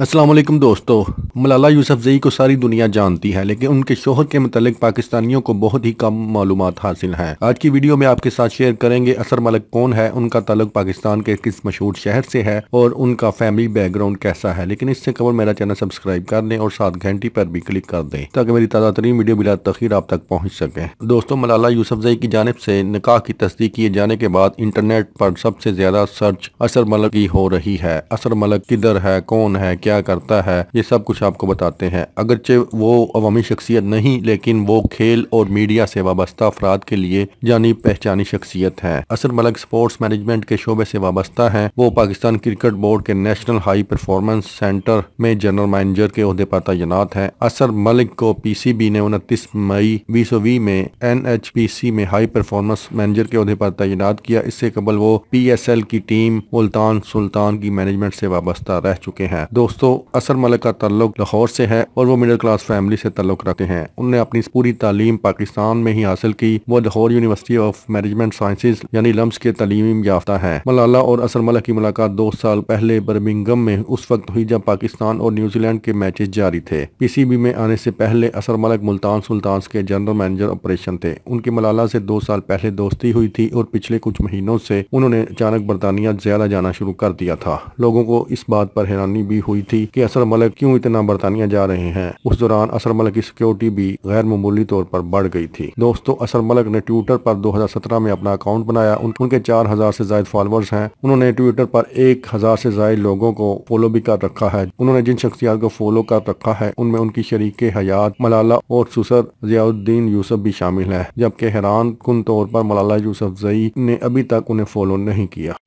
असलम दोस्तों मलाला यूसफजई को सारी दुनिया जानती है लेकिन उनके शोहर के मतलब पाकिस्तानियों को बहुत ही कम मालूम हासिल है आज की वीडियो में आपके साथ शेयर करेंगे असर मलक कौन है उनका तलक पाकिस्तान के किस मशहूर शहर से है और उनका फैमिली बैकग्राउंड कैसा है लेकिन इससे कबल मेरा चैनल सब्सक्राइब कर लें और सात घंटी पर भी क्लिक कर दें ताकि मेरी ताज़ा तरीन वीडियो बिला तखीर आप तक पहुँच सके दोस्तों मलाला यूसफजई की जानब से निकाह की तस्दीक किए जाने के बाद इंटरनेट पर सबसे ज्यादा सर्च असर मलक की हो रही है असर मलक किधर है कौन है क्या करता है ये सब कुछ हमेशा आपको बताते हैं अगरचे वो अवामी शख्सियत नहीं लेकिन वो खेल और मीडिया से वाबस्ता अफराद के लिए जानी पहचानी शख्सियत है असर मलक स्पोर्ट्स मैनेजमेंट के शोबे से वाबस्ता है वो पाकिस्तान क्रिकेट बोर्ड के नेशनल हाई परफॉर्मेंस सेंटर में जनरल मैनेजर के अहदे पर तैनात है असर मलिक को पी सी बी ने उनतीस मई बीस सौ में एन एच पी सी में हाई परफॉर्मेंस मैनेजर के अहदे पर तैनात किया इससे कबल वो पी एस एल की टीम मुल्तान सुल्तान की मैनेजमेंट से वाबस्ता रह चुके हैं दोस्तों असर मलिक का तल्लुक लोग लाहौर से हैं और वो मिडिल क्लास फैमिली से ताल्लुक रखते हैं उन्होंने अपनी पूरी तालीम पाकिस्तान में ही हासिल की वो Lahore university of management science यानी लम्स के तलीम याफ्ता है मलाला और असर मलक की मुलाकात दो साल पहले बर्मिंगम में उस वक्त हुई जब पाकिस्तान और न्यूजीलैंड के मैचेस जारी थे पीसीबी में आने से पहले असर मलक मुल्तान सुल्तान के जनरल मैनेजर ऑपरेशन थे उनके मलाला से दो साल पहले दोस्ती हुई थी और पिछले कुछ महीनों से उन्होंने अचानक बरतानिया ज्यादा जाना शुरू कर दिया था लोगों को इस बात पर हैरानी भी हुई थी कि असर मलक क्यों इतना तरह बरतानिया जा रहे हैं उस दौरान असर मलक की सिक्योरिटी भी गैर मामूली तौर पर बढ़ गई थी दोस्तों असर मलक ने ट्विटर पर 2017 में अपना अकाउंट बनाया उन, उनके 4000 से ज्यादा फॉलोअर्स हैं उन्होंने ट्विटर पर 1000 से ज्यादा लोगों को फॉलो भी कर रखा है उन्होंने जिन शख्सियात को फॉलो कर रखा है उनमें उनकी शरीक हयात मलाला और सुसर जियाउद्दीन यूसुफ भी शामिल है जबकि हैरान कन तौर पर मलाला यूसुफ जई ने अभी तक उन्हें फॉलो नहीं किया